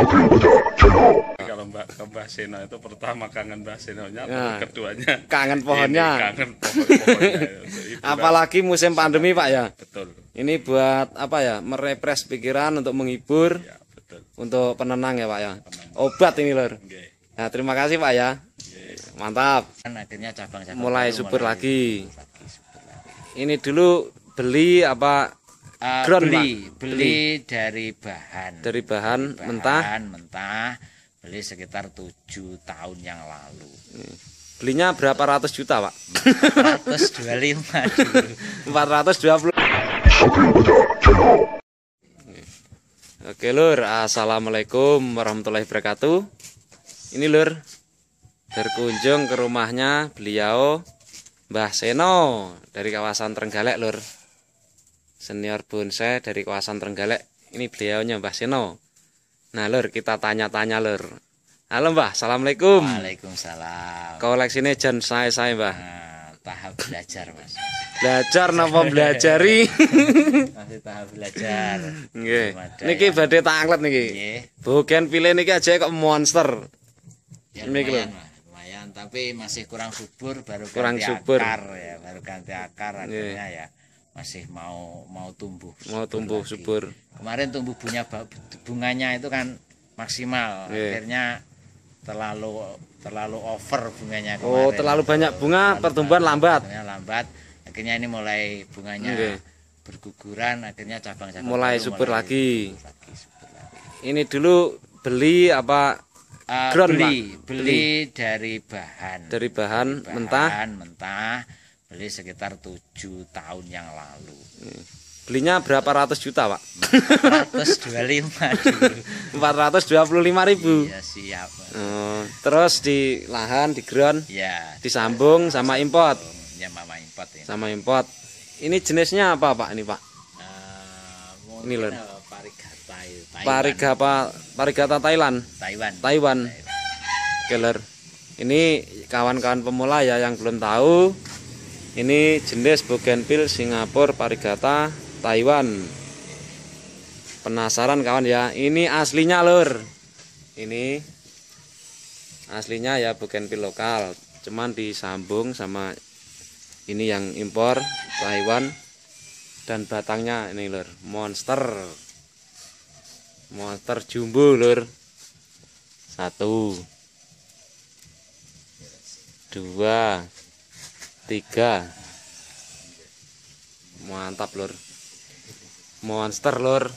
Channel. Kalau Mbak ke Mbah Seno itu pertama kangen Mbah nya ya. keduanya kangen pohonnya. Ini, kangen pohon pohonnya. Ya. Apalagi musim pandemi Pak ya. Betul. Ini buat apa ya? Merepres pikiran untuk menghibur. Ya, betul. Untuk penenang ya Pak ya. Penenang. Obat ini lor. Okay. Nah, ya, terima kasih Pak ya. Okay. Mantap. Kan akhirnya cabang-cabang mulai subur lagi. lagi. Ini dulu beli apa uh, eh, ground, beli, beli beli dari bahan dari bahan, dari bahan mentah bahan mentah beli sekitar tujuh tahun yang lalu belinya berapa ratus juta pak 425 dua 420 Oke lur, assalamualaikum warahmatullahi wabarakatuh. Ini lur, berkunjung ke rumahnya beliau Mbah Seno dari kawasan Trenggalek lur senior bonsai dari kawasan Trenggalek. Ini beliaunya Mbah Seno. Nah, Lur, kita tanya-tanya, Lur. Halo, Mbah. Assalamualaikum. Waalaikumsalam. Koleksi ini Jen saya-saya, Mbah. Nah, tahap belajar, Mas. belajar napa belajari? Masih tahap belajar. Nggih. Niki badhe tak anglet niki. Bukan Bogen pilih niki aja kok monster. Ya, lumayan, lumayan, tapi masih kurang subur baru kurang ganti subur. akar ya baru ganti akar akhirnya yeah. ya masih mau mau tumbuh mau tumbuh lagi. subur kemarin tumbuh bunga bunganya itu kan maksimal yeah. akhirnya terlalu terlalu over bunganya oh, kemarin. oh terlalu banyak bunga terlalu pertumbuhan lambat bunganya lambat akhirnya ini mulai bunganya okay. Iya. berguguran akhirnya cabang-cabang mulai subur mulai lagi. Subur lagi, ini dulu beli apa uh, ground, beli, beli beli dari bahan dari bahan, dari bahan mentah mentah beli sekitar tujuh tahun yang lalu hmm. belinya berapa ratus juta pak? 425 puluh 425 ribu iya siap oh, terus di lahan di ground ya disambung ya, sama import ya mama import ini. sama import ini jenisnya apa pak ini pak? Uh, ini loh parigata Thailand parigata, parigata Thailand Taiwan Taiwan, Taiwan. Keler ini kawan-kawan pemula ya yang belum tahu ini jenis bougainville Singapura parigata Taiwan. Penasaran kawan ya? Ini aslinya lur. Ini aslinya ya bougainville lokal, cuman disambung sama ini yang impor Taiwan dan batangnya ini lur, monster. Monster jumbo lur. Satu dua tiga mantap lur, monster lur,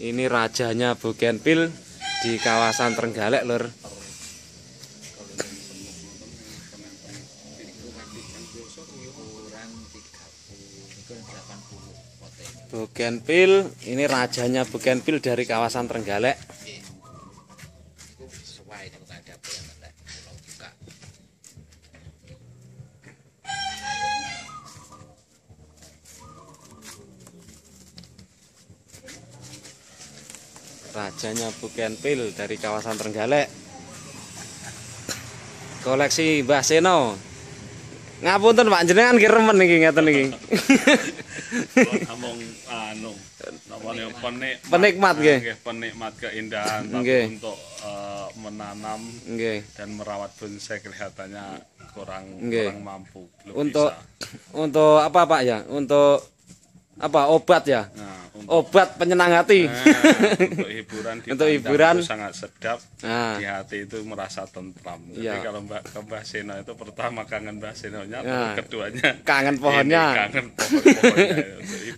ini rajanya Bougainville di kawasan Trenggalek lur Bougainville ini rajanya Bougainville dari kawasan Trenggalek rajanya bukan Pil dari kawasan Trenggalek koleksi Mbah Seno ngapunten Pak jenengan ki remen iki ngeten iki ngomong anu napa penikmat nggih penikmat keindahan tapi untuk uh, menanam nggih dan merawat bonsai kelihatannya kurang nggih. kurang mampu belum untuk bisa. untuk apa Pak ya untuk apa obat ya nah obat penyenang hati. Nah, untuk hiburan untuk hiburan sangat sedap. Nah. Di hati itu merasa tentram. Jadi ya. kalau Mbak ke Mbak Seno itu pertama kangen Mbak Senonya, ya. keduanya kangen pohonnya. Ini, kangen pohon-pohonnya.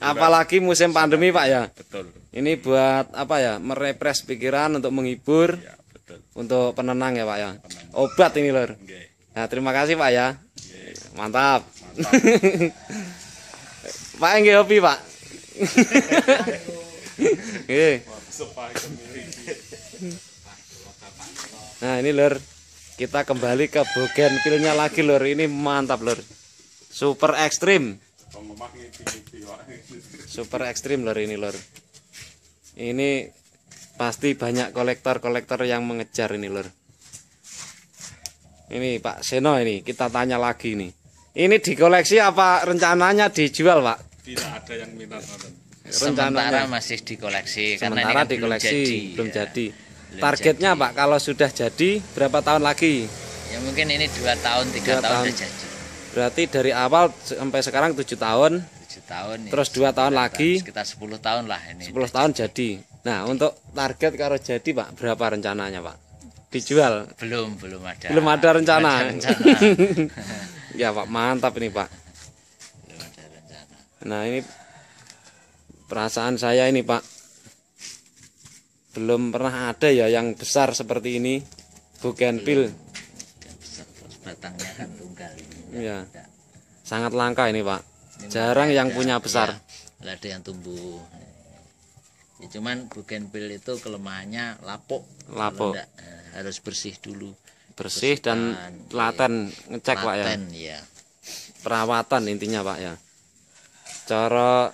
Apalagi musim pandemi, Pak ya. Betul. Ini buat apa ya? Merepres pikiran untuk menghibur. Ya, betul. Untuk penenang ya, Pak ya. Penenang. Obat ini, Lur. Okay. Nah, terima kasih, Pak ya. Okay. Mantap. Mantap. Pak nggih hobi, Pak. Oke. Iya. Nah, ini lur. Kita kembali ke bogen pilnya lagi lur. Ini mantap lur. Super ekstrim. Super ekstrim lur ini lur. Ini pasti banyak kolektor-kolektor yang mengejar ini lur. Ini Pak Seno ini, kita tanya lagi nih. Ini dikoleksi apa rencananya dijual, Pak? tidak ada yang minat nonton sementara masih dikoleksi sementara karena ini kan dikoleksi iya, belum jadi, belum ya. jadi. Belum targetnya jadi. pak kalau sudah jadi berapa tahun lagi ya mungkin ini dua tahun tiga dua tahun, sudah jadi berarti dari awal sampai sekarang tujuh tahun tujuh tahun terus dua tahun lagi tahun, sekitar sepuluh tahun lah ini sepuluh tahun jadi. jadi nah untuk target kalau jadi pak berapa rencananya pak dijual belum belum ada belum ada rencana, belum ada rencana. ya pak mantap ini pak Nah ini perasaan saya ini Pak belum pernah ada ya yang besar seperti ini bukan pil iya, batangnya kan tunggal ya sangat langka ini Pak ini jarang yang ada, punya besar ya, ada yang tumbuh ya, cuman bukan pil itu kelemahannya lapuk lapuk eh, harus bersih dulu bersih Bersihkan, dan laten ya, ngecek laten, Pak ya. ya perawatan intinya Pak ya Cara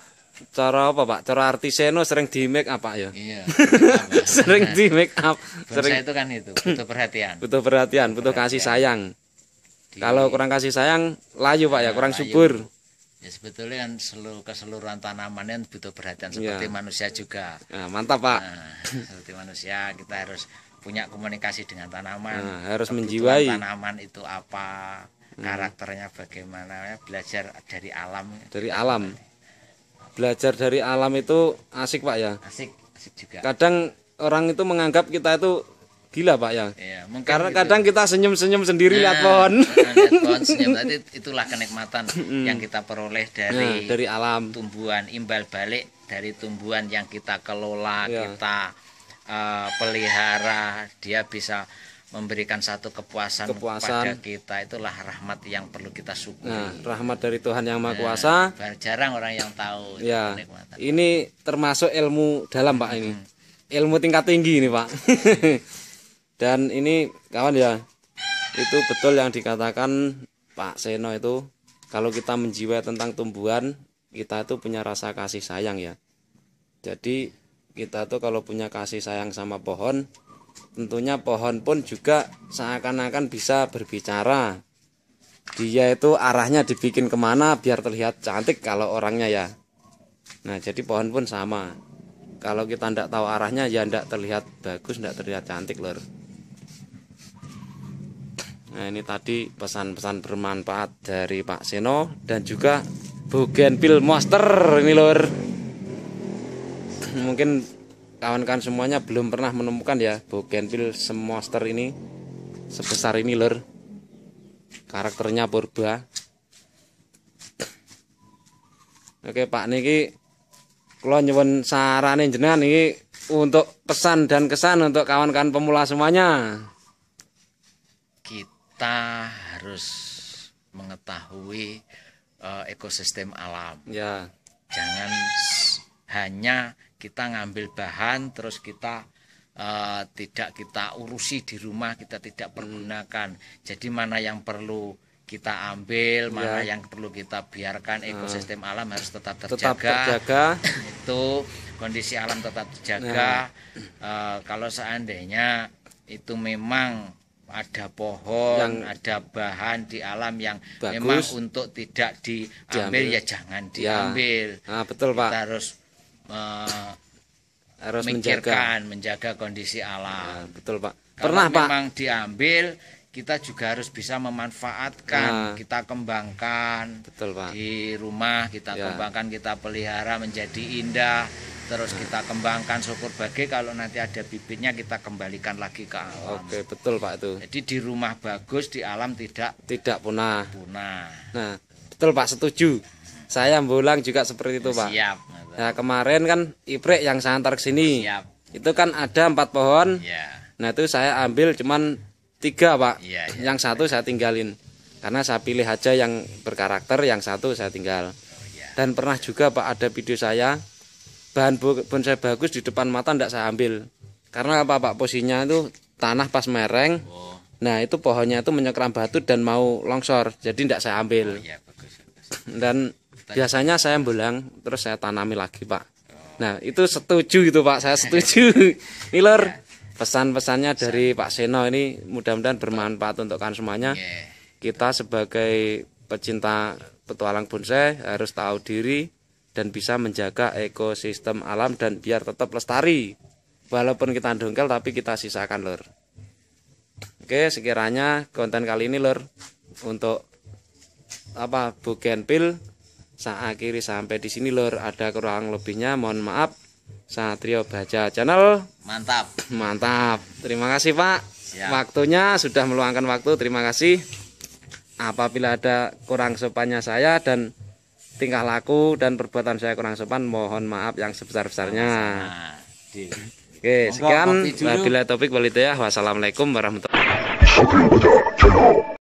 cara apa Pak? Cara artiseno sering di make apa ya? Iya. sering di make up. Sering itu kan itu, butuh perhatian. butuh perhatian, butuh perhatian. kasih sayang. Di... Kalau kurang kasih sayang, layu Pak ya, iya, kurang layu. subur. Ya sebetulnya kan seluruh keseluruhan yang kan butuh perhatian iya. seperti ya. manusia juga. Nah, mantap Pak. Nah, seperti manusia kita harus punya komunikasi dengan tanaman. Nah, harus menjiwai tanaman itu apa, karakternya bagaimana ya belajar dari alam dari alam belajar dari alam itu asik pak ya asik asik juga kadang orang itu menganggap kita itu gila pak ya, ya karena gitu. kadang kita senyum senyum sendiri nah, lihat pohon senyum Tadi itulah kenikmatan yang kita peroleh nah, dari nah, dari alam tumbuhan imbal balik dari tumbuhan yang kita kelola ya. kita uh, pelihara dia bisa memberikan satu kepuasan, kepuasan kepada kita itulah rahmat yang perlu kita syukuri. Nah, rahmat dari Tuhan yang Maha ya, Kuasa. Nah, jarang orang yang tahu. ya. Ini termasuk ilmu dalam, Pak ini. Hmm. Ilmu tingkat tinggi ini, Pak. Dan ini kawan ya, itu betul yang dikatakan Pak Seno itu kalau kita menjiwai tentang tumbuhan, kita itu punya rasa kasih sayang ya. Jadi kita tuh kalau punya kasih sayang sama pohon, tentunya pohon pun juga seakan-akan bisa berbicara dia itu arahnya dibikin kemana biar terlihat cantik kalau orangnya ya nah jadi pohon pun sama kalau kita tidak tahu arahnya ya tidak terlihat bagus tidak terlihat cantik lor nah ini tadi pesan-pesan bermanfaat dari Pak Seno dan juga Bougainville Monster ini lor mungkin kawan-kawan kan semuanya belum pernah menemukan ya Bougainville semonster ini sebesar ini lor karakternya purba oke pak niki kalau nyewon saranin jenengan ini untuk pesan dan kesan untuk kawan-kawan pemula semuanya kita harus mengetahui uh, ekosistem alam ya jangan hanya kita ngambil bahan terus kita uh, tidak kita urusi di rumah kita tidak pergunakan jadi mana yang perlu kita ambil ya. mana yang perlu kita biarkan nah. ekosistem nah. alam harus tetap terjaga, tetap terjaga. itu kondisi alam tetap terjaga nah. uh, kalau seandainya itu memang ada pohon, yang ada bahan di alam yang bagus, memang untuk tidak diambil diambil. ya jangan ya. diambil. Ya. Nah, betul Pak. harus me eh, harus menjaga menjaga kondisi alam. Ya, betul, Pak. Kalau Pernah, memang Pak. diambil kita juga harus bisa memanfaatkan, nah, kita kembangkan betul, Pak. di rumah, kita ya. kembangkan, kita pelihara menjadi indah, terus ah. kita kembangkan syukur bagi kalau nanti ada bibitnya kita kembalikan lagi ke alam. Oke, betul Pak itu. Jadi di rumah bagus, di alam tidak tidak punah. Punah. Nah, betul Pak, setuju. Saya bolang juga seperti itu, Pak. Siap. Nah kemarin kan Iprek yang saya antar ke sini. Itu kan ada empat pohon. Ya. Nah itu saya ambil cuman tiga pak. Ya, ya. Yang satu saya tinggalin karena saya pilih aja yang berkarakter, yang satu saya tinggal. Oh, iya. Dan pernah juga pak ada video saya bahan bonsai bagus di depan mata tidak saya ambil karena apa pak posisinya itu tanah pas mereng. Oh. Nah itu pohonnya itu menyekram batu dan mau longsor, jadi tidak saya ambil. Oh, ya, bagus, bagus. Dan biasanya saya bilang terus saya tanami lagi pak nah itu setuju itu pak saya setuju ya. pesan-pesannya dari Pak Seno ini mudah-mudahan bermanfaat untuk kan semuanya iya, kita sebagai pecinta petualang bonsai harus tahu diri dan bisa menjaga ekosistem alam dan biar tetap lestari. Walaupun kita dongkel tapi kita sisakan lor. Oke, sekiranya konten kali ini lor untuk apa bukan pil saya akhiri sampai di sini lor ada kurang lebihnya mohon maaf Satrio Baja Channel mantap mantap terima kasih Pak Siap. waktunya sudah meluangkan waktu terima kasih apabila ada kurang sopannya saya dan tingkah laku dan perbuatan saya kurang sopan mohon maaf yang sebesar-besarnya Oke, sekian. Wabillahi taufik ya, Wassalamualaikum warahmatullahi wabarakatuh.